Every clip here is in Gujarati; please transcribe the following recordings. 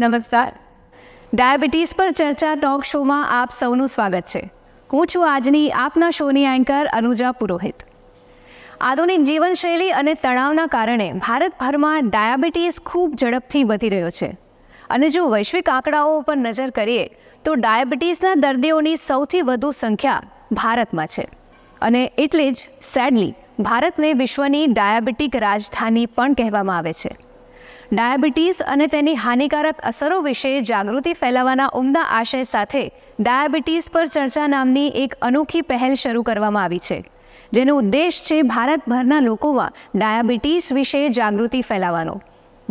નમસ્કાર ડાયાબિટીસ પર ચર્ચા ટોક શોમાં આપ સૌનું સ્વાગત છે હું છું આજની આપના શોની એન્કર અનુજા પુરોહિત આધુનિક જીવનશૈલી અને તણાવના કારણે ભારતભરમાં ડાયાબિટીસ ખૂબ ઝડપથી વધી રહ્યો છે અને જો વૈશ્વિક આંકડાઓ પર નજર કરીએ તો ડાયાબિટીસના દર્દીઓની સૌથી વધુ સંખ્યા ભારતમાં છે અને એટલે જ સેડલી ભારતને વિશ્વની ડાયાબિટીક રાજધાની પણ કહેવામાં આવે છે ડાયાબિટીસ અને તેની હાનિકારક અસરો વિશે જાગૃતિ ફેલાવવાના ઉમદા આશય સાથે ડાયાબિટીસ પર ચર્ચા નામની એક અનોખી પહેલ શરૂ કરવામાં આવી છે જેનો ઉદ્દેશ છે ભારતભરના લોકોમાં ડાયાબિટીસ વિશે જાગૃતિ ફેલાવવાનો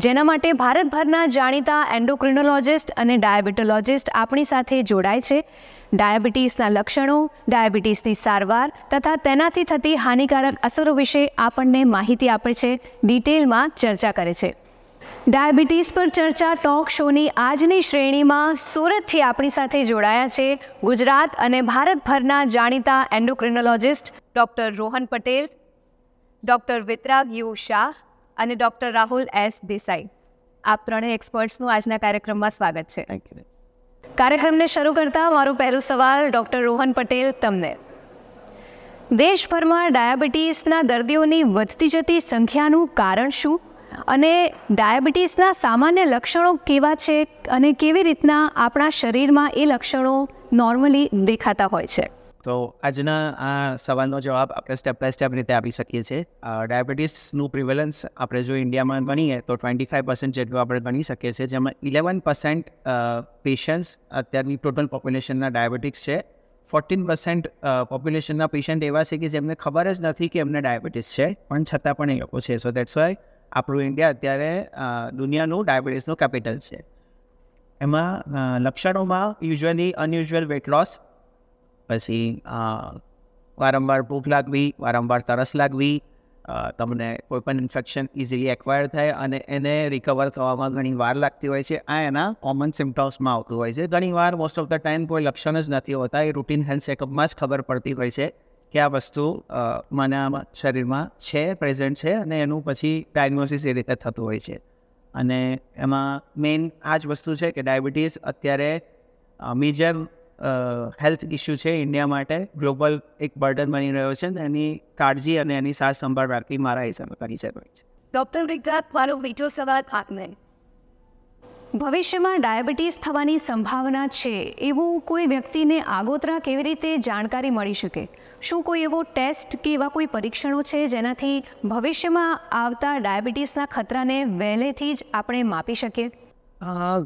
જેના માટે ભારતભરના જાણીતા એન્ડોક્રિનોલોજિસ્ટ અને ડાયાબિટોલોજિસ્ટ આપણી સાથે જોડાય છે ડાયાબિટીસના લક્ષણો ડાયાબિટીસની સારવાર તથા તેનાથી થતી હાનિકારક અસરો વિશે આપણને માહિતી આપે છે ડિટેલમાં ચર્ચા કરે છે ડાયાબિટીસ પર ચર્ચા ટોક શોની આજની શ્રેણીમાં સુરતથી આપણી સાથે જોડાયા છે ગુજરાત અને ભારતભરના જાણીતા endocrinologist doctor Rohan Patel doctor Vitarag U Shah અને ડૉક્ટર રાહુલ એસ દેસાઈ આપ ત્રણેય એક્સપર્ટ્સનું આજના કાર્યક્રમમાં સ્વાગત છે કાર્યક્રમને શરૂ કરતા મારો પહેલો સવાલ ડૉક્ટર રોહન પટેલ તમને દેશભરમાં ડાયાબિટીસના દર્દીઓની વધતી જતી સંખ્યાનું કારણ શું અને ડાયાબિટીસના સામાન્ય લક્ષણો કેવા છે અને કેવી રીતના આપણા શરીરમાં એ લક્ષણો નોર્મલી દેખાતા હોય છે તો આજના આ સવાલનો જવાબ આપણે સ્ટેપ બાય સ્ટેપ રીતે આપી શકીએ છીએ ડાયાબિટીસનું પ્રિવેલન્સ આપણે જો ઇન્ડિયામાં ગણીએ તો ટ્વેન્ટી ફાઇવ પર્સન્ટ જેટલું આપણે ગણી શકીએ છીએ જેમાં ઇલેવન પર્સન્ટ પેશન્ટ્સ અત્યારની ટોટલ પોપ્યુલેશનના ડાયાબિટીસ છે ફોર્ટીન પર્સન્ટ પોપ્યુલેશનના પેશન્ટ એવા છે કે જેમને ખબર જ નથી કે એમને ડાયાબિટીસ છે પણ છતાં પણ એ લોકો છે સો દેટ્સ વાય આપણું ઇન્ડિયા અત્યારે દુનિયાનું ડાયાબિટીસનું કેપિટલ છે એમાં લક્ષણોમાં યુઝ્યુઅલી અનયુઝ્યુઅલ વેટ લોસ પછી વારંવાર ભૂખ લાગવી વારંવાર તરસ લાગવી તમને કોઈપણ ઇન્ફેક્શન ઇઝીલી એક્વાયર થાય અને એને રિકવર થવામાં ઘણી વાર લાગતી હોય છે આ એના કોમન સિમ્ટમ્સમાં આવતું હોય છે ઘણીવાર મોસ્ટ ઓફ ધ ટાઈમ કોઈ લક્ષણ જ નથી હોતા એ રૂટીન હેલ્થ ચેકઅપમાં જ ખબર પડતી હોય છે કે આ વસ્તુ મને શરીરમાં છે પ્રેઝન્ટ છે અને એનું પછી ડાયગ્નોસિસ એ રીતે થતું હોય છે અને એમાં મેઇન આ જ વસ્તુ છે કે ડાયાબિટીસ અત્યારે મેજર હેલ્થ ઇસ્યુ છે ઇન્ડિયા માટે ગ્લોબલ એક બર્ડન બની રહ્યો છે એની કાળજી અને એની સાર સંભાળ રાખવી મારા હિસાબે કરી છે ડૉક્ટર વિક્રાંત મારો બીજો સવાલ આપને ભવિષ્યમાં ડાયાબિટીસ થવાની સંભાવના છે એવું કોઈ વ્યક્તિને આગોતરા કેવી રીતે જાણકારી મળી શકે શું કોઈ એવો ટેસ્ટ કે એવા કોઈ પરીક્ષણો છે જેનાથી ભવિષ્યમાં આવતા ડાયાબિટીસના ખતરાને વહેલેથી જ આપણે માપી શકીએ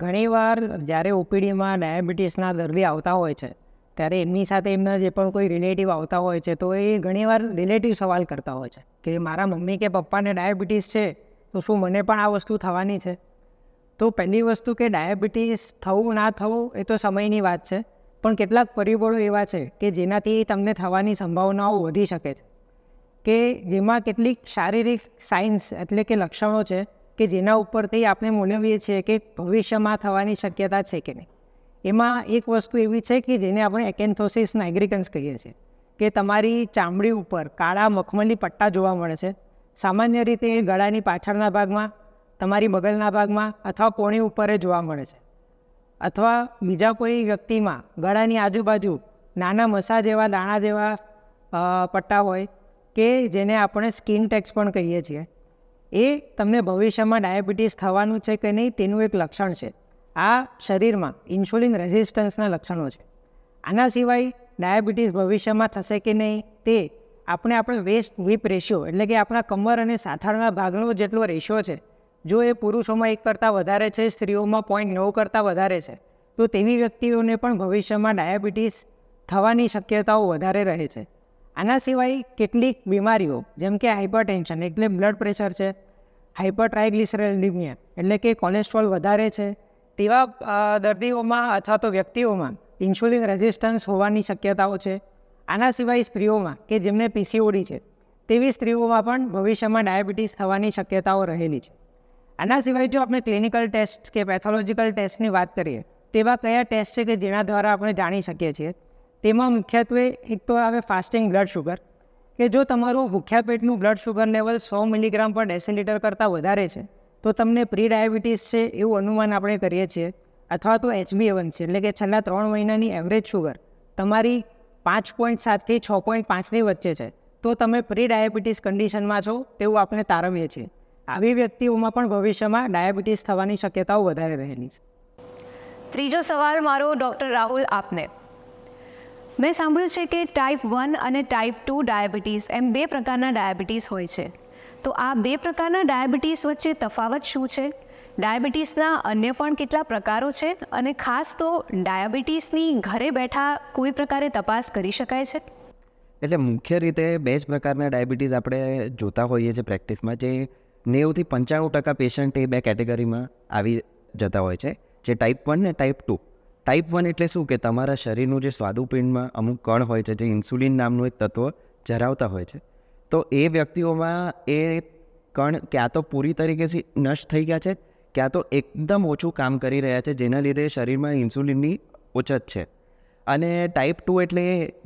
ઘણીવાર જ્યારે ઓપીડીમાં ડાયાબિટીસના દર્દી આવતા હોય છે ત્યારે એમની સાથે એમના જે પણ કોઈ રિલેટિવ આવતા હોય છે તો એ ઘણીવાર રિલેટિવ સવાલ કરતા હોય છે કે મારા મમ્મી કે પપ્પાને ડાયાબિટીસ છે તો શું મને પણ આ વસ્તુ થવાની છે તો પહેલી વસ્તુ કે ડાયાબિટીસ થવું ના થવું એ તો સમયની વાત છે પણ કેટલાક પરિબળો એવા છે કે જેનાથી તમને થવાની સંભાવનાઓ વધી શકે છે કે જેમાં કેટલીક શારીરિક સાઇન્સ એટલે કે લક્ષણો છે કે જેના ઉપરથી આપણે મૂલવીએ છીએ કે ભવિષ્યમાં થવાની શક્યતા છે કે નહીં એમાં એક વસ્તુ એવી છે કે જેને આપણે એકેન્થોસિસ નાઇગ્રિકન્સ કહીએ છીએ કે તમારી ચામડી ઉપર કાળા મખમલી પટ્ટા જોવા મળે છે સામાન્ય રીતે એ ગળાની પાછળના ભાગમાં તમારી બગલના ભાગમાં અથવા કોણી ઉપર જોવા મળે છે અથવા બીજા કોઈ વ્યક્તિમાં ગળાની આજુબાજુ નાના મસા જેવા દાણા જેવા પટ્ટા હોય કે જેને આપણે સ્કિન ટેક્સ પણ કહીએ છીએ એ તમને ભવિષ્યમાં ડાયાબિટીસ થવાનું છે કે નહીં તેનું એક લક્ષણ છે આ શરીરમાં ઇન્સ્યુલિન રેઝિસ્ટન્સના લક્ષણો છે આના સિવાય ડાયાબિટીસ ભવિષ્યમાં થશે કે નહીં તે આપણે આપણે વેસ્ટ વીપ રેશિયો એટલે કે આપણા કમર અને સાથળના ભાગનો જેટલો રેશિયો છે જો એ પુરુષોમાં એક કરતાં વધારે છે સ્ત્રીઓમાં પોઈન્ટ નવ કરતાં વધારે છે તો તેવી વ્યક્તિઓને પણ ભવિષ્યમાં ડાયાબિટીસ થવાની શક્યતાઓ વધારે રહે છે આના સિવાય કેટલીક બીમારીઓ જેમ કે હાઇપરટેન્શન એટલે બ્લડ પ્રેશર છે હાઇપર ટ્રાયગ્લિસરેલિમિયા એટલે કે કોલેસ્ટ્રોલ વધારે છે તેવા દર્દીઓમાં અથવા તો વ્યક્તિઓમાં ઇન્સ્યુલિન રેઝિસ્ટન્સ હોવાની શક્યતાઓ છે આના સિવાય સ્ત્રીઓમાં કે જેમને પીસીઓડી છે તેવી સ્ત્રીઓમાં પણ ભવિષ્યમાં ડાયાબિટીસ થવાની શક્યતાઓ રહેલી છે આના સિવાય જો આપણે ક્લિનિકલ ટેસ્ટ કે પેથોલોજીકલ ટેસ્ટની વાત કરીએ તેવા કયા ટેસ્ટ છે કે જેના દ્વારા આપણે જાણી શકીએ છીએ તેમાં મુખ્યત્વે એક તો આવે ફાસ્ટિંગ બ્લડ શુગર કે જો તમારું ભૂખ્યા પેટનું બ્લડ શુગર લેવલ સો મિલીગ્રામ પર ડેસિલિટર કરતાં વધારે છે તો તમને પ્રી ડાયાબિટીસ છે એવું અનુમાન આપણે કરીએ છીએ અથવા તો એચબીએવન છે એટલે કે છેલ્લા ત્રણ મહિનાની એવરેજ શુગર તમારી પાંચ પોઈન્ટ સાતથી છ પોઈન્ટ પાંચની વચ્ચે છે તો તમે પ્રી ડાયાબિટીસ કન્ડિશનમાં છો તેવું આપણે તારવીએ છીએ આવી વ્યક્તિઓમાં પણ ભવિષ્યમાં ડાયાબિટીસ થવાની શક્યતાઓ વધારે રહેલી છે ત્રીજો સવાલ મારો ડૉક્ટર રાહુલ આપને મેં સાંભળ્યું છે કે ટાઈપ વન અને ટાઈપ ટુ ડાયાબિટીસ એમ બે પ્રકારના ડાયાબિટીસ હોય છે તો આ બે પ્રકારના ડાયાબિટીસ વચ્ચે તફાવત શું છે ડાયાબિટીસના અન્ય પણ કેટલા પ્રકારો છે અને ખાસ તો ડાયાબિટીસની ઘરે બેઠા કોઈ પ્રકારે તપાસ કરી શકાય છે એટલે મુખ્ય રીતે બે જ પ્રકારના ડાયાબિટીસ આપણે જોતા હોઈએ છીએ પ્રેક્ટિસમાં જે નેવુંથી પંચાણું ટકા પેશન્ટ એ બે કેટેગરીમાં આવી જતા હોય છે જે ટાઈપ વન ને ટાઈપ ટુ ટાઈપ વન એટલે શું કે તમારા શરીરનું જે સ્વાદુપિંડમાં અમુક કણ હોય છે જે ઇન્સ્યુલિન નામનું એક તત્વ ધરાવતા હોય છે તો એ વ્યક્તિઓમાં એ કણ ક્યાં તો પૂરી તરીકેથી નષ્ટ થઈ ગયા છે ક્યાં તો એકદમ ઓછું કામ કરી રહ્યા છે જેના લીધે શરીરમાં ઇન્સ્યુલિનની ઓછત છે અને ટાઈપ ટુ એટલે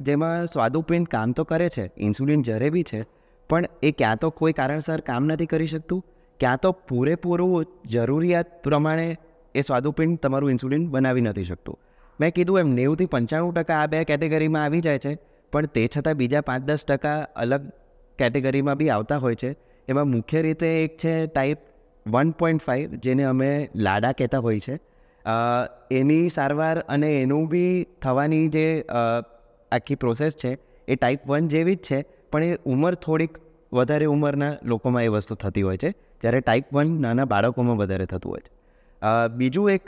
જેમાં સ્વાદુપિંડ કામ તો કરે છે ઇન્સ્યુલિન જરે બી છે પણ એ ક્યાં તો કોઈ કારણસર કામ નથી કરી શકતું ક્યાં તો પૂરેપૂરું જરૂરિયાત પ્રમાણે એ સ્વાદુપિંડ તમારું ઇન્સ્યુલિન બનાવી નથી શકતું મેં કીધું એમ નેવુંથી પંચાણું ટકા આ બે કેટેગરીમાં આવી જાય છે પણ તે છતાં બીજા પાંચ દસ ટકા અલગ કેટેગરીમાં બી આવતા હોય છે એમાં મુખ્ય રીતે એક છે ટાઈપ વન પોઈન્ટ ફાઇવ જેને અમે લાડા કહેતા હોય છે એની સારવાર અને એનું બી થવાની જે આખી પ્રોસેસ છે એ ટાઈપ વન જેવી જ છે પણ એ ઉંમર થોડીક વધારે ઉંમરના લોકોમાં એ વસ્તુ થતી હોય છે જ્યારે ટાઈપ વન નાના બાળકોમાં વધારે થતું હોય છે બીજું એક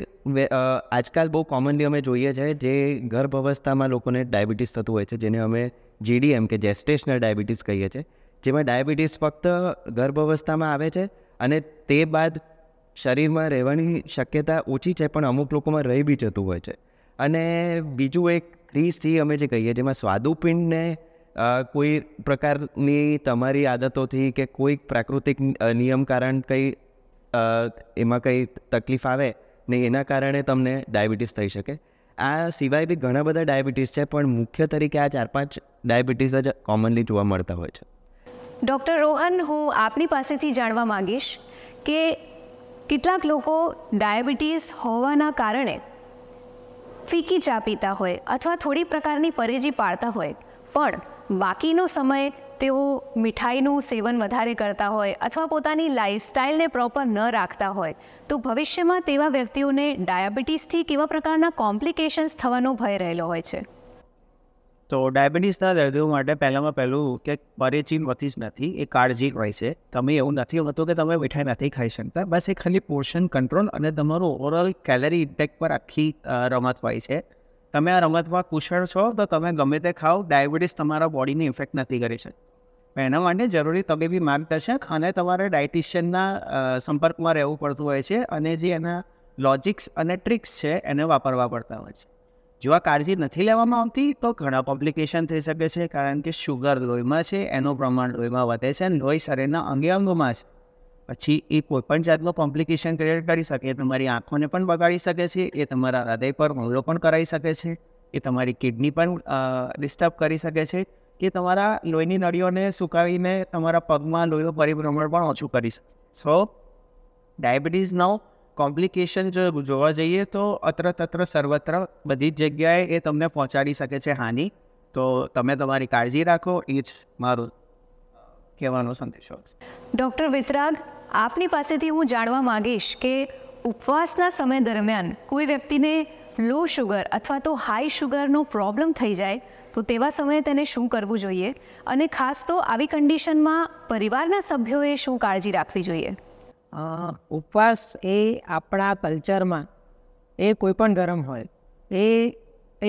આજકાલ બહુ કોમનલી અમે જોઈએ છીએ જે ગર્ભ અવસ્થામાં લોકોને ડાયાબિટીસ થતું હોય છે જેને અમે જીડીએમ કે જેસ્ટેશનલ ડાયાબિટીસ કહીએ છીએ જેમાં ડાયાબિટીસ ફક્ત ગર્ભ અવસ્થામાં આવે છે અને તે બાદ શરીરમાં રહેવાની શક્યતા ઓછી છે પણ અમુક લોકોમાં રહી બી જતું હોય છે અને બીજું એક થ્રી સી અમે જે કહીએ જેમાં સ્વાદુપિંડને કોઈ પ્રકારની તમારી આદતોથી કે કોઈક પ્રાકૃતિક નિયમ કારણ કંઈ એમાં કંઈ તકલીફ આવે ને એના કારણે તમને ડાયાબિટીસ થઈ શકે આ સિવાય બી ઘણા બધા ડાયાબિટીસ છે પણ મુખ્ય તરીકે આ ચાર પાંચ ડાયાબિટીસ જ કોમનલી જોવા મળતા હોય છે ડૉક્ટર રોહન હું આપની પાસેથી જાણવા માગીશ કે કેટલાક લોકો ડાયાબિટીસ હોવાના કારણે ફીકી ચા પીતા હોય અથવા થોડી પ્રકારની પરેજી પાડતા હોય પણ બાકીનો સમય તેઓ મીઠાઈનું સેવન વધારે કરતા હોય અથવા પોતાની લાઇફસ્ટાઇલને પ્રોપર ન રાખતા હોય તો ભવિષ્યમાં તેવા વ્યક્તિઓને ડાયાબિટીસથી કેવા પ્રકારના કોમ્પ્લિકેશન્સ થવાનો ભય રહેલો હોય છે તો ડાયાબિટીસના દર્દીઓ માટે પહેલાંમાં પહેલું કે પરેચીન હોતી જ નથી એ કાળજી હોય છે તમે એવું નથી હોતું કે તમે મીઠાઈ નથી ખાઈ શકતા બસ એ ખાલી પોર્શન કંટ્રોલ અને તમારું ઓવરઓલ કેલરી ઇન્ટેક પર આખી રમત હોય છે તમે આ રમતમાં કુશળ છો તો તમે ગમે તે ખાઓ ડાયાબિટીસ તમારા બોડીને ઇફેક્ટ નથી કરી શકતી એના માટે જરૂરી તબીબી માર્ગદર્શક અને તમારે ડાયટિશિયનના સંપર્કમાં રહેવું પડતું હોય છે અને જે એના લોજિક્સ અને ટ્રિક્સ છે એને વાપરવા પડતા હોય છે જો આ કાળજી નથી લેવામાં આવતી તો ઘણા કોમ્પ્લિકેશન થઈ શકે છે કારણ કે શુગર લોહીમાં છે એનું પ્રમાણ લોહીમાં વધે છે અને લોહી શરીરના અંગે અંગમાં છે પછી એ કોઈપણ જાતનું કોમ્પ્લિકેશન ક્રિએટ કરી શકે તમારી આંખોને પણ બગાડી શકે છે એ તમારા હૃદય પર હુમલો પણ કરાવી શકે છે એ તમારી કિડની પણ ડિસ્ટર્બ કરી શકે છે કે તમારા લોહીની નળીઓને સુકાવીને તમારા પગમાં લોહીનું પરિભ્રમણ પણ ઓછું કરી શકે સો નો કોમ્પ્લિકેશન જો જોવા જઈએ તો અત્ર તત્ર સર્વત્ર બધી જ જગ્યાએ એ તમને પહોંચાડી શકે છે હાનિ તો તમે તમારી કાળજી રાખો એ જ મારું કહેવાનો સંદેશો ડૉક્ટર વિતરાગ આપની પાસેથી હું જાણવા માંગીશ કે ઉપવાસના સમય દરમિયાન કોઈ વ્યક્તિને લો શુગર અથવા તો હાઈ શુગરનો પ્રોબ્લેમ થઈ જાય તો તેવા સમયે તેને શું કરવું જોઈએ અને ખાસ તો આવી કન્ડિશનમાં પરિવારના સભ્યોએ શું કાળજી રાખવી જોઈએ ઉપવાસ એ આપણા કલ્ચરમાં એ કોઈ પણ ગરમ હોય એ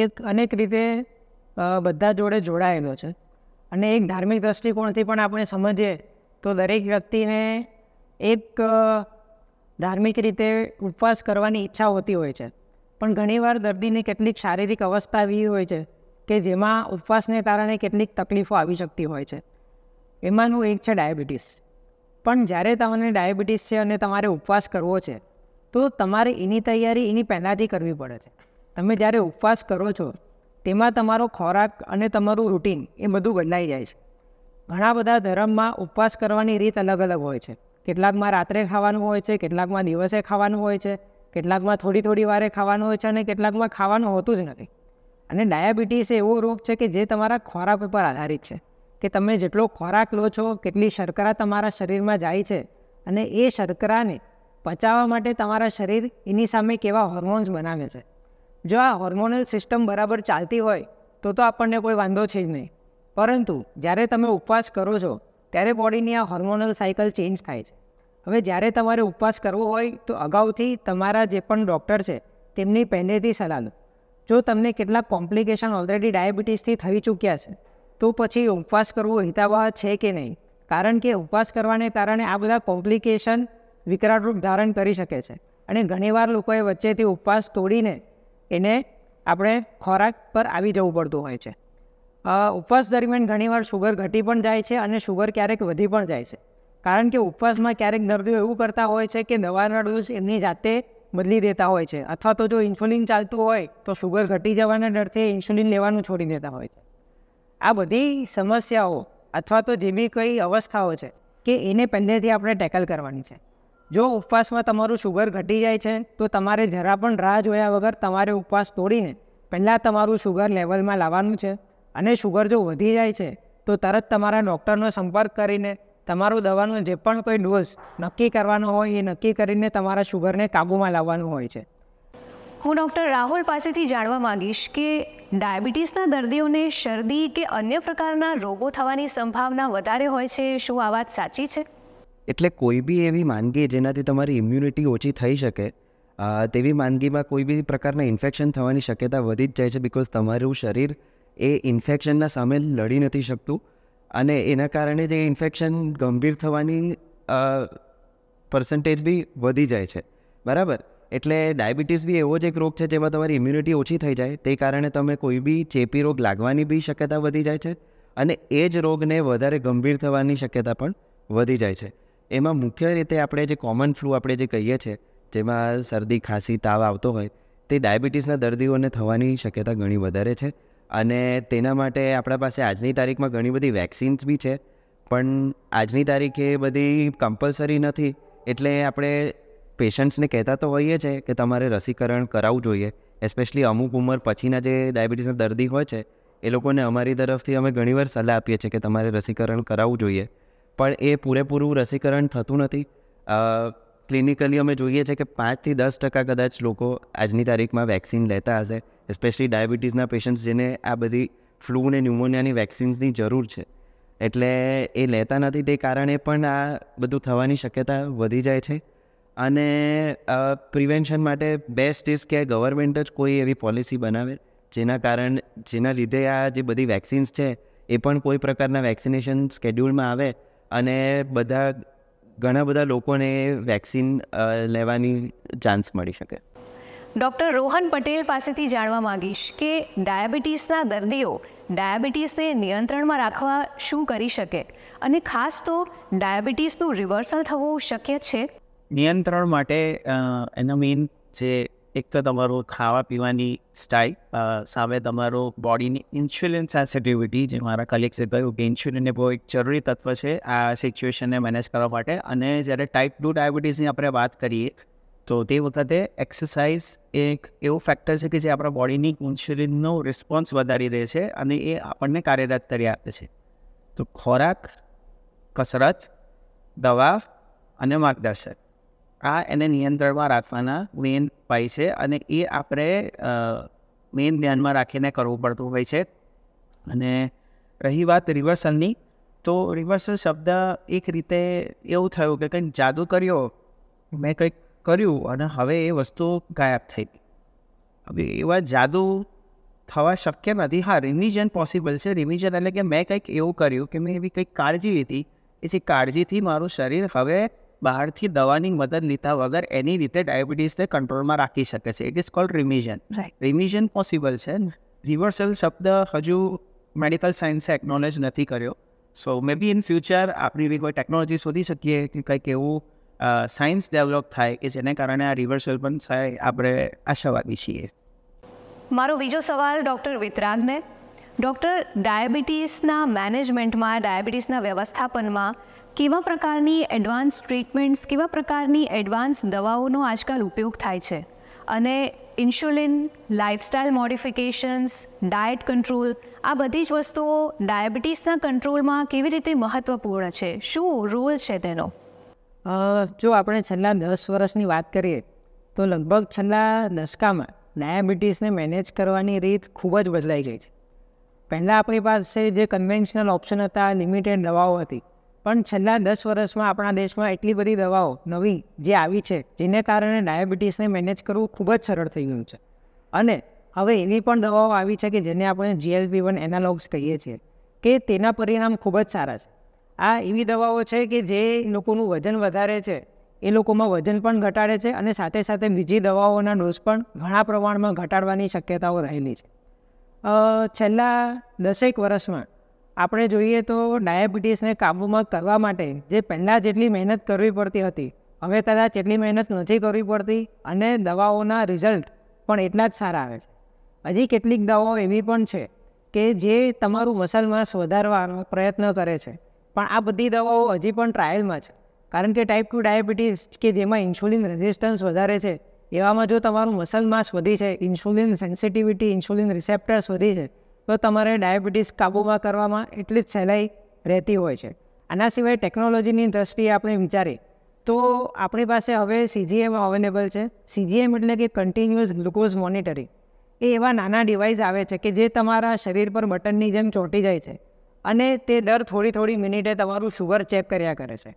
એક અનેક રીતે બધા જોડે જોડાયેલો છે અને એક ધાર્મિક દ્રષ્ટિકોણથી પણ આપણે સમજીએ તો દરેક વ્યક્તિને એક ધાર્મિક રીતે ઉપવાસ કરવાની ઈચ્છા હોતી હોય છે પણ ઘણીવાર દર્દીની કેટલીક શારીરિક અવસ્થા એવી હોય છે કે જેમાં ઉપવાસને કારણે કેટલીક તકલીફો આવી શકતી હોય છે એમાંનું એક છે ડાયાબિટીસ પણ જ્યારે તમને ડાયાબિટીસ છે અને તમારે ઉપવાસ કરવો છે તો તમારે એની તૈયારી એની પહેલાંથી કરવી પડે છે તમે જ્યારે ઉપવાસ કરો છો તેમાં તમારો ખોરાક અને તમારું રૂટીન એ બધું બદલાઈ જાય છે ઘણા બધા ધર્મમાં ઉપવાસ કરવાની રીત અલગ અલગ હોય છે કેટલાકમાં રાત્રે ખાવાનું હોય છે કેટલાકમાં દિવસે ખાવાનું હોય છે કેટલાકમાં થોડી થોડી વારે ખાવાનું હોય છે અને કેટલાકમાં ખાવાનું હોતું જ નથી અને ડાયાબિટીસ એવો રોગ છે કે જે તમારા ખોરાક ઉપર આધારિત છે કે તમે જેટલો ખોરાક લો છો કેટલી શર્કરા તમારા શરીરમાં જાય છે અને એ શર્કરાને પચાવવા માટે તમારા શરીર એની સામે કેવા હોર્મોન્સ બનાવે છે જો આ હોર્મોનલ સિસ્ટમ બરાબર ચાલતી હોય તો તો આપણને કોઈ વાંધો છે જ નહીં પરંતુ જ્યારે તમે ઉપવાસ કરો છો ત્યારે બોડીની આ હોર્મોનલ સાયકલ ચેન્જ થાય છે હવે જ્યારે તમારે ઉપવાસ કરવો હોય તો અગાઉથી તમારા જે પણ ડૉક્ટર છે તેમની પહેલેથી સલાહ લો જો તમને કેટલાક કોમ્પ્લિકેશન ઓલરેડી ડાયાબિટીસથી થઈ ચૂક્યા છે તો પછી ઉપવાસ કરવો હિતાવહ છે કે નહીં કારણ કે ઉપવાસ કરવાને કારણે આ બધા કોમ્પ્લિકેશન વિકરાળરૂપ ધારણ કરી શકે છે અને ઘણીવાર લોકોએ વચ્ચેથી ઉપવાસ તોડીને એને આપણે ખોરાક પર આવી જવું પડતું હોય છે ઉપવાસ દરમિયાન ઘણીવાર શુગર ઘટી પણ જાય છે અને શુગર ક્યારેક વધી પણ જાય છે કારણ કે ઉપવાસમાં ક્યારેક દર્દીઓ એવું કરતા હોય છે કે દવાના ડોઝ એમની જાતે બદલી દેતા હોય છે અથવા તો જો ઇન્સ્યુલિન ચાલતું હોય તો શુગર ઘટી જવાના ડરથી ઇન્સ્યુલિન લેવાનું છોડી દેતા હોય છે આ બધી સમસ્યાઓ અથવા તો જે બી કંઈ અવસ્થાઓ છે કે એને પહેલેથી આપણે ટેકલ કરવાની છે જો ઉપવાસમાં તમારું શુગર ઘટી જાય છે તો તમારે જરા પણ રાહ જોયા વગર તમારે ઉપવાસ તોડીને પહેલાં તમારું શુગર લેવલમાં લાવવાનું છે અને શુગર જો વધી જાય છે તો તરત તમારા ડૉક્ટરનો સંપર્ક કરીને તમારું દવાનું જે પણ કોઈ ડોઝ નક્કી કરવાનો હોય એ નક્કી કરીને તમારા શુગરને કાબૂમાં લાવવાનું હોય છે હું ડૉક્ટર રાહુલ પાસેથી જાણવા માંગીશ કે ડાયાબિટીસના દર્દીઓને શરદી કે અન્ય પ્રકારના રોગો થવાની સંભાવના વધારે હોય છે શું આ વાત સાચી છે એટલે કોઈ બી એવી માંદગી જેનાથી તમારી ઇમ્યુનિટી ઓછી થઈ શકે તેવી માંદગીમાં કોઈ બી પ્રકારના ઇન્ફેક્શન થવાની શક્યતા વધી જ જાય છે બિકોઝ તમારું શરીર એ ઇન્ફેક્શનના સામે લડી નથી શકતું અને એના કારણે જે ઇન્ફેક્શન ગંભીર થવાની પર્સન્ટેજ બી વધી જાય છે બરાબર એટલે ડાયાબિટીસ બી એવો જ એક રોગ છે જેમાં તમારી ઇમ્યુનિટી ઓછી થઈ જાય તે કારણે તમે કોઈ બી ચેપી રોગ લાગવાની બી શક્યતા વધી જાય છે અને એ જ રોગને વધારે ગંભીર થવાની શક્યતા પણ વધી જાય છે એમાં મુખ્ય રીતે આપણે જે કોમન ફ્લૂ આપણે જે કહીએ છીએ જેમાં શરદી ખાંસી તાવ આવતો હોય તે ડાયાબિટીસના દર્દીઓને થવાની શક્યતા ઘણી વધારે છે અને તેના માટે આપણા પાસે આજની તારીખમાં ઘણી બધી વેક્સિન્સ બી છે પણ આજની તારીખે એ બધી કમ્પલસરી નથી એટલે આપણે પેશન્ટ્સને કહેતા તો હોઈએ છે કે તમારે રસીકરણ કરાવવું જોઈએ એસ્પેશલી અમુક ઉંમર પછીના જે ડાયાબિટીસના દર્દી હોય છે એ લોકોને અમારી તરફથી અમે ઘણીવાર સલાહ આપીએ છીએ કે તમારે રસીકરણ કરાવવું જોઈએ પણ એ પૂરેપૂરું રસીકરણ થતું નથી ક્લિનિકલી અમે જોઈએ છીએ કે પાંચથી દસ ટકા કદાચ લોકો આજની તારીખમાં વેક્સિન લેતા હશે સ્પેશિયલી ડાયાબિટીસના પેશન્ટ્સ જેને આ બધી ફ્લૂ ને ન્યુમોનિયાની વેક્સિન્સની જરૂર છે એટલે એ લેતા નથી તે કારણે પણ આ બધું થવાની શક્યતા વધી જાય છે અને પ્રિવેન્શન માટે બેસ્ટ ઇઝ કે ગવર્મેન્ટ જ કોઈ એવી પોલિસી બનાવે જેના કારણ જેના લીધે આ જે બધી વેક્સિન્સ છે એ પણ કોઈ પ્રકારના વેક્સિનેશન સ્કેડ્યુલમાં આવે અને બધા ઘણા બધા લોકોને વેક્સિન લેવાની ચાન્સ મળી શકે ડૉક્ટર રોહન પટેલ પાસેથી જાણવા માંગીશ કે ડાયાબિટીસના દર્દીઓ ડાયાબિટીસને નિયંત્રણમાં રાખવા શું કરી શકે અને ખાસ તો ડાયાબિટીસનું રિવર્સલ થવું શક્ય છે નિયંત્રણ માટે એનો મેઇન જે એક તો તમારું ખાવા પીવાની સ્ટાઇલ સામે તમારું બોડીની ઇન્સ્યુલિન સેન્સિટિવિટી જે મારા કલીગ્સે કહ્યું કે ઇન્સ્યુલિન એ બહુ એક જરૂરી તત્વ છે આ સિચ્યુએશનને મેનેજ કરવા માટે અને જ્યારે ટાઈપ ટુ ડાયાબિટીસની આપણે વાત કરીએ તો તે વખતે એક્સરસાઇઝ એક એવો ફેક્ટર છે કે જે આપણા બોડીની ઇન્સ્યુલિનનો રિસ્પોન્સ વધારી દે છે અને એ આપણને કાર્યરત કરી આપે છે તો ખોરાક કસરત દવા અને માર્ગદર્શન આ એને નિયંત્રણમાં રાખવાના મેઇન ઉપાય છે અને એ આપણે મેઇન ધ્યાનમાં રાખીને કરવું પડતું હોય છે અને રહી વાત રિવર્સલની તો રિવર્સલ શબ્દ એક રીતે એવું થયું કે કંઈક જાદુ કર્યો મેં કંઈક કર્યું અને હવે એ વસ્તુ ગાયબ થઈ હવે એવા જાદુ થવા શક્ય નથી હા રિવિઝન પોસિબલ છે રિવિઝન એટલે કે મેં કંઈક એવું કર્યું કે મેં એવી કંઈક કાળજી લીધી કે જે કાળજીથી મારું શરીર હવે બહારથી દવાની મદદ લીધા વગર એની રીતે ડાયાબિટીસને કંટ્રોલમાં રાખી શકે છે it is called remission remission possible છે રિવર્સલ શબ્દ હજુ મેડિકલ સાયન્સે એકનોલેજ નથી કર્યો સો મે બી ઇન ફ્યુચર આપણી એવી કોઈ ટેકનોલોજી શોધી શકીએ કે કંઈક એવું સાયન્સ ડેવલપ થાય કે જેને કારણે આ રિવર્સલ પણ થાય આપણે આશાવાદી છીએ મારો બીજો સવાલ ડૉક્ટર વિતરાગને ડૉક્ટર ડાયાબિટીસના મેનેજમેન્ટમાં ડાયાબિટીસના વ્યવસ્થાપનમાં કેવા પ્રકારની એડવાન્સ ટ્રીટમેન્ટ્સ કેવા પ્રકારની એડવાન્સ દવાઓનો આજકાલ ઉપયોગ થાય છે અને insulin lifestyle modifications diet control આ બધી જ વસ્તુઓ ડાયાબિટીસના કંટ્રોલમાં કેવી રીતે મહત્વપૂર્ણ છે શું રોલ છે તેનો જો આપણે છેલ્લા દસ વર્ષની વાત કરીએ તો લગભગ છેલ્લા દસકામાં ડાયાબિટીસને મેનેજ કરવાની રીત ખૂબ જ બદલાઈ ગઈ છે પહેલાં આપણી પાસે જે કન્વેન્શનલ ઓપ્શન હતા લિમિટેડ દવાઓ હતી પણ છેલ્લા દસ વર્ષમાં આપણા દેશમાં એટલી બધી દવાઓ નવી જે આવી છે જેને કારણે ડાયાબિટીસને મેનેજ કરવું ખૂબ જ સરળ થઈ ગયું છે અને હવે એવી પણ દવાઓ આવી છે કે જેને આપણે જીએલપી વન એનાલોગ્સ કહીએ છીએ કે તેના પરિણામ ખૂબ જ સારા છે આ એવી દવાઓ છે કે જે લોકોનું વજન વધારે છે એ લોકોમાં વજન પણ ઘટાડે છે અને સાથે સાથે બીજી દવાઓના ડોઝ પણ ઘણા પ્રમાણમાં ઘટાડવાની શક્યતાઓ રહેલી છે છેલ્લા દસેક વર્ષમાં આપણે જોઈએ તો ડાયાબિટીસને કાબૂમાં કરવા માટે જે પહેલાં જેટલી મહેનત કરવી પડતી હતી હવે કદાચ એટલી મહેનત નથી કરવી પડતી અને દવાઓના રિઝલ્ટ પણ એટલા જ સારા આવે છે હજી કેટલીક દવાઓ એવી પણ છે કે જે તમારું મસલ માસ વધારવાનો પ્રયત્ન કરે છે પણ આ બધી દવાઓ હજી પણ ટ્રાયલમાં છે કારણ કે ટાઈપ ટુ ડાયાબિટીસ કે જેમાં ઇન્સ્યુલિન રેઝિસ્ટન્સ વધારે છે એવામાં જો તમારું મસલ માસ વધી છે ઇન્સ્યુલિન સેન્સિટિવિટી ઇન્સ્યુલિન રિસેપ્ટર્સ વધી છે તો તમારે ડાયાબિટીસ કાબૂમાં કરવામાં એટલી જ સહેલાઈ રહેતી હોય છે આના સિવાય ટેકનોલોજીની દ્રષ્ટિએ આપણે વિચારીએ તો આપણી પાસે હવે સીજીએમ અવેલેબલ છે સીજીએમ એટલે કે કન્ટિન્યુઅસ ગ્લુકોઝ મોનિટરિંગ એ એવા નાના ડિવાઇસ આવે છે કે જે તમારા શરીર પર બટનની જેમ ચોંટી જાય છે અને તે દર થોડી થોડી મિનિટે તમારું શુગર ચેક કર્યા કરે છે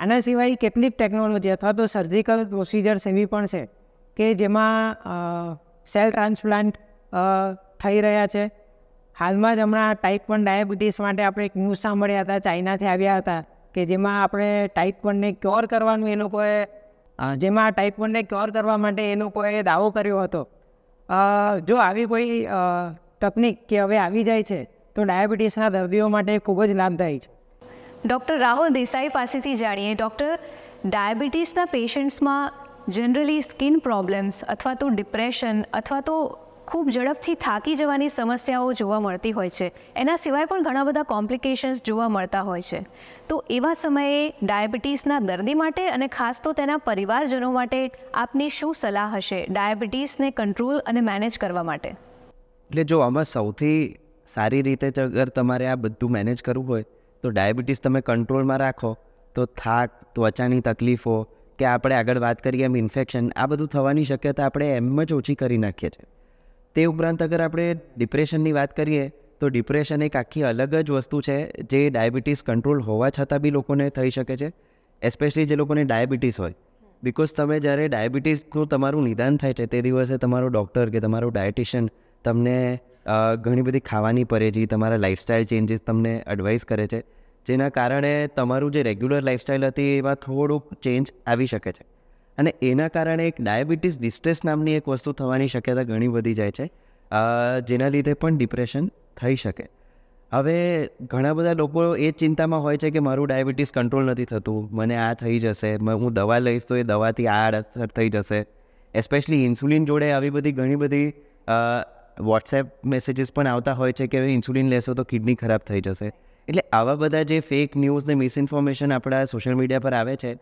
આના સિવાય કેટલીક ટેકનોલોજી અથવા તો સર્જિકલ પ્રોસિજર્સ એવી પણ છે કે જેમાં સેલ ટ્રાન્સપ્લાન્ટ થઈ રહ્યા છે હાલમાં જ હમણાં ટાઈપ વન ડાયાબિટીસ માટે આપણે એક ન્યૂઝ સાંભળ્યા હતા ચાઇનાથી આવ્યા હતા કે જેમાં આપણે ટાઈપ વનને ક્યોર કરવાનું એ લોકોએ જેમાં ટાઈપ વનને ક્યોર કરવા માટે એ લોકોએ દાવો કર્યો હતો જો આવી કોઈ તકનિક કે હવે આવી જાય છે તો ડાયાબિટીસના દર્દીઓ માટે ખૂબ જ લાભદાયી છે ડૉક્ટર રાહુલ દેસાઈ પાસેથી જાણીએ ડૉક્ટર ડાયાબિટીસના પેશન્ટ્સમાં જનરલી સ્કિન પ્રોબ્લેમ્સ અથવા તો ડિપ્રેશન અથવા તો ખૂબ ઝડપથી થાકી જવાની સમસ્યાઓ જોવા મળતી હોય છે એના સિવાય પણ ઘણા બધા કોમ્પ્લિકેશન્સ જોવા મળતા હોય છે તો એવા સમયે ડાયાબિટીસના દર્દી માટે અને ખાસ તો તેના પરિવારજનો માટે આપની શું સલાહ હશે ડાયાબિટીસને કંટ્રોલ અને મેનેજ કરવા માટે એટલે જો આમાં સૌથી સારી રીતે અગર તમારે આ બધું મેનેજ કરવું હોય તો ડાયાબિટીસ તમે કંટ્રોલમાં રાખો તો થાક ત્વચાની તકલીફો કે આપણે આગળ વાત કરીએ એમ ઇન્ફેક્શન આ બધું થવાની શક્યતા આપણે એમ જ ઓછી કરી નાખીએ છીએ તે ઉપરાંત અગર આપણે ડિપ્રેશનની વાત કરીએ તો ડિપ્રેશન એક આખી અલગ જ વસ્તુ છે જે ડાયાબિટીસ કંટ્રોલ હોવા છતાં બી લોકોને થઈ શકે છે એસ્પેશિયલી જે લોકોને ડાયાબિટીસ હોય બિકોઝ તમે જ્યારે ડાયાબિટીસનું તમારું નિદાન થાય છે તે દિવસે તમારો ડૉક્ટર કે તમારું ડાયટિશિયન તમને ઘણી બધી ખાવાની પરેજી તમારા લાઇફસ્ટાઈલ ચેન્જીસ તમને એડવાઇસ કરે છે જેના કારણે તમારું જે રેગ્યુલર લાઇફસ્ટાઇલ હતી એમાં થોડુંક ચેન્જ આવી શકે છે અને એના કારણે એક ડાયાબિટીસ ડિસ્ટ્રેસ નામની એક વસ્તુ થવાની શક્યતા ઘણી વધી જાય છે જેના લીધે પણ ડિપ્રેશન થઈ શકે હવે ઘણા બધા લોકો એ ચિંતામાં હોય છે કે મારું ડાયાબિટીસ કંટ્રોલ નથી થતું મને આ થઈ જશે હું દવા લઈશ તો એ દવાથી આ અસર થઈ જશે એસ્પેશલી ઇન્સ્યુલિન જોડે આવી બધી ઘણી બધી વોટ્સએપ મેસેજીસ પણ આવતા હોય છે કે હવે ઇન્સ્યુલિન લેશો તો કિડની ખરાબ થઈ જશે એટલે આવા બધા જે ફેક ન્યૂઝ ને મિસઇન્ફોર્મેશન આપણા સોશિયલ મીડિયા પર આવે છે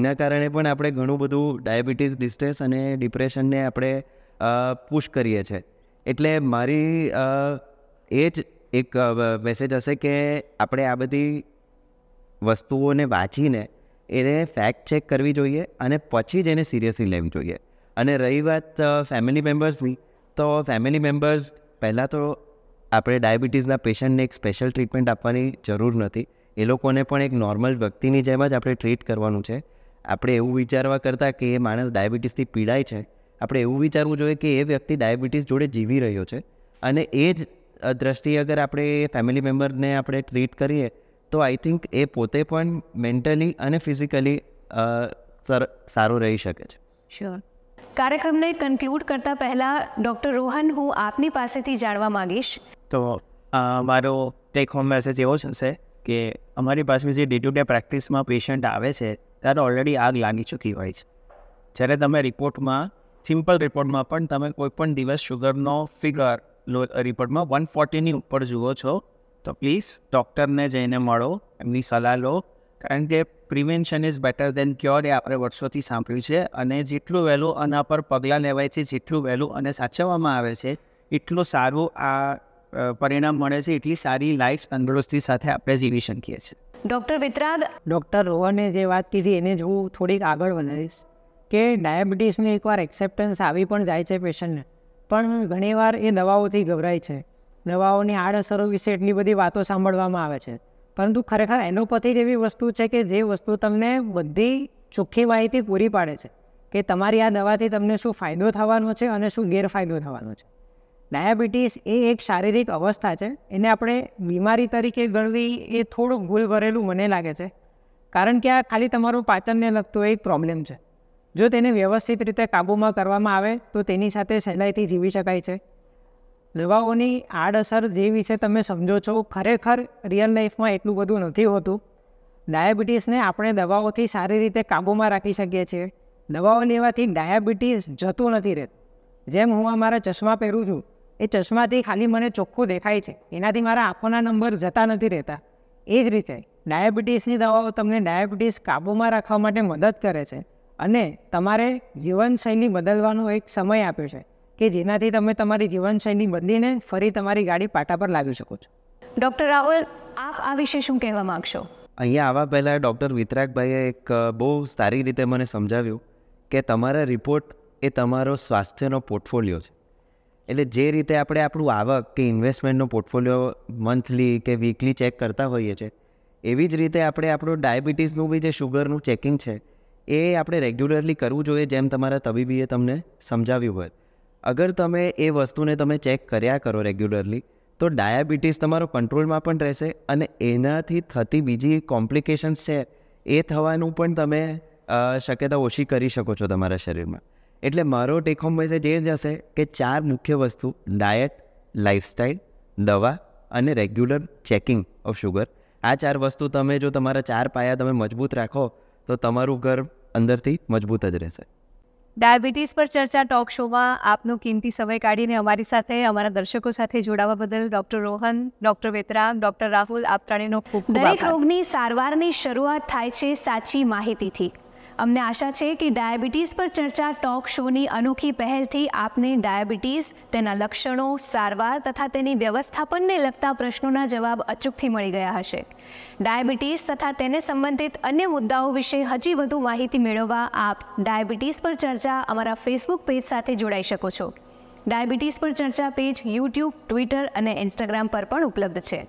એના કારણે પણ આપણે ઘણું બધું ડાયાબિટીસ ડિસ્ટ્રેસ અને ડિપ્રેશનને આપણે પુશ કરીએ છીએ એટલે મારી એ જ એક મેસેજ હશે કે આપણે આ બધી વસ્તુઓને વાંચીને એને ફેક્ટ ચેક કરવી જોઈએ અને પછી જ એને સિરિયસલી લેવી જોઈએ અને રહી વાત ફેમિલી મેમ્બર્સની તો ફેમિલી મેમ્બર્સ પહેલાં તો આપણે ડાયાબિટીસના પેશન્ટને એક સ્પેશિયલ ટ્રીટમેન્ટ આપવાની જરૂર નથી એ લોકોને પણ એક નોર્મલ વ્યક્તિની જેમ જ આપણે ટ્રીટ કરવાનું છે આપણે એવું વિચારવા કરતાં કે એ માણસ ડાયાબિટીસથી પીડાય છે આપણે એવું વિચારવું જોઈએ કે એ વ્યક્તિ ડાયાબિટીસ જોડે જીવી રહ્યો છે અને એ જ દ્રષ્ટિએ અગર આપણે ફેમિલી મેમ્બરને આપણે ટ્રીટ કરીએ તો આઈ થિંક એ પોતે પણ મેન્ટલી અને ફિઝિકલી સર સારું રહી શકે છે શ્યોર કાર્યક્રમને કન્ક્લુડ કરતા પહેલાં ડૉક્ટર રોહન હું આપની પાસેથી જાણવા માંગીશ તો મારો ટેક હોમ મેસેજ એવો છે કે અમારી પાસે જે ડે ટુ ડે પ્રેક્ટિસમાં પેશન્ટ આવે છે ત્યારે ઓલરેડી આગ લાગી ચૂકી હોય છે જ્યારે તમે રિપોર્ટમાં સિમ્પલ રિપોર્ટમાં પણ તમે કોઈપણ દિવસ શુગરનો ફિગર રિપોર્ટમાં વન ફોર્ટીની ઉપર જુઓ છો તો પ્લીઝ ડૉક્ટરને જઈને મળો એમની સલાહ લો કારણ કે prevention is better than cure એ આપણે વર્ષોથી સાંભળ્યું છે અને જેટલું વહેલું આના પર પગલાં લેવાય છે જેટલું વહેલું અને સાચવવામાં આવે છે એટલું સારું આ પરિણામ મળે છે એટલી સારી લાઈફ તંદુરસ્તી સાથે આપણે જીવી શકીએ છીએ ડૉક્ટર વિતરાદ ડૉક્ટર રોહને જે વાત કીધી એને જ હું થોડીક આગળ વધારીશ કે ડાયાબિટીસની એકવાર એક્સેપ્ટન્સ આવી પણ જાય છે પેશન્ટને પણ ઘણીવાર એ દવાઓથી ગભરાય છે દવાઓની આડઅસરો વિશે એટલી બધી વાતો સાંભળવામાં આવે છે પરંતુ ખરેખર એલોપેથી જ વસ્તુ છે કે જે વસ્તુ તમને બધી ચોખ્ખી માહિતી પૂરી પાડે છે કે તમારી આ દવાથી તમને શું ફાયદો થવાનો છે અને શું ગેરફાયદો થવાનો છે ડાયાબિટીસ એ એક શારીરિક અવસ્થા છે એને આપણે બીમારી તરીકે ગણવી એ થોડુંક ભૂલ ભરેલું મને લાગે છે કારણ કે આ ખાલી તમારું પાચનને લગતું એક પ્રોબ્લેમ છે જો તેને વ્યવસ્થિત રીતે કાબૂમાં કરવામાં આવે તો તેની સાથે સહેલાઈથી જીવી શકાય છે દવાઓની આડઅસર જે વિશે તમે સમજો છો ખરેખર રિયલ લાઈફમાં એટલું બધું નથી હોતું ડાયાબિટીસને આપણે દવાઓથી સારી રીતે કાબૂમાં રાખી શકીએ છીએ દવાઓ લેવાથી ડાયાબિટીસ જતું નથી રહેત જેમ હું અમારા ચશ્મા પહેરું છું એ ચશ્માથી ખાલી મને ચોખ્ખું દેખાય છે એનાથી મારા આંખોના નંબર જતા નથી રહેતા એ જ રીતે ડાયાબિટીસની દવાઓ તમને ડાયાબિટીસ કાબૂમાં રાખવા માટે મદદ કરે છે અને તમારે જીવનશૈલી બદલવાનો એક સમય આપે છે કે જેનાથી તમે તમારી જીવનશૈલી બદલીને ફરી તમારી ગાડી પાટા પર લાવી શકો છો ડૉક્ટર રાહુલ આપ આ વિશે શું કહેવા માગશો અહીંયા આવવા પહેલાં ડૉક્ટર વિતરાગભાઈએ એક બહુ સારી રીતે મને સમજાવ્યું કે તમારા રિપોર્ટ એ તમારો સ્વાસ્થ્યનો પોર્ટફોલિયો છે એટલે જે રીતે આપણે આપણું આવક કે ઇન્વેસ્ટમેન્ટનો પોર્ટફોલિયો મંથલી કે વીકલી ચેક કરતા હોઈએ છીએ એવી જ રીતે આપણે આપણું ડાયાબિટીસનું બી જે શુગરનું ચેકિંગ છે એ આપણે રેગ્યુલરલી કરવું જોઈએ જેમ તમારા તબીબીએ તમને સમજાવ્યું હોય અગર તમે એ વસ્તુને તમે ચેક કર્યા કરો રેગ્યુલરલી તો ડાયાબિટીસ તમારો કંટ્રોલમાં પણ રહેશે અને એનાથી થતી બીજી કોમ્પ્લિકેશન્સ છે એ થવાનું પણ તમે શક્યતા ઓછી કરી શકો છો તમારા શરીરમાં એટલે મારો ટેકહોમ મેસેજ એ જ હશે કે ચાર મુખ્ય વસ્તુ ડાયટ લાઇફસ્ટાઇલ દવા અને રેગ્યુલર ચેકિંગ ઓફ શુગર આ ચાર વસ્તુ તમે જો તમારા ચાર પાયા તમે મજબૂત રાખો તો તમારું ઘર અંદરથી મજબૂત જ રહેશે ડાયાબિટીસ પર ચર્ચા ટોક શોમાં આપનો કિંમતી સમય કાઢીને અમારી સાથે અમારા દર્શકો સાથે જોડાવા બદલ doctor Rohan doctor Vetaram doctor Rahul આપ ત્રણેયનો ખૂબ દરેક રોગની સારવારની શરૂઆત થાય છે સાચી માહિતીથી અમને આશા છે કે ડાયાબિટીસ પર ચર્ચા ટોક શોની અનોખી પહેલથી આપને ડાયાબિટીસ તેના લક્ષણો સારવાર તથા તેની વ્યવસ્થાપનને લગતા પ્રશ્નોના જવાબ અચૂકથી મળી ગયા હશે ડાયાબિટીસ તથા તેને સંબંધિત અન્ય મુદ્દાઓ વિશે હજી વધુ માહિતી મેળવવા આપ ડાયાબિટીસ પર ચર્ચા અમારા ફેસબુક પેજ સાથે જોડાઈ શકો છો ડાયાબિટીસ પર ચર્ચા પેજ યુટ્યુબ ટ્વિટર અને ઇન્સ્ટાગ્રામ પર પણ ઉપલબ્ધ છે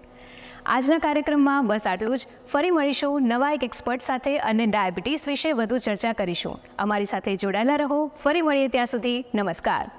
આજના કાર્યક્રમમાં બસ આટલું જ ફરી મળીશું નવા એક એક્સપર્ટ સાથે અને ડાયાબિટીસ વિશે વધુ ચર્ચા કરીશું અમારી સાથે જોડાયેલા રહો ફરી મળીએ ત્યાં સુધી નમસ્કાર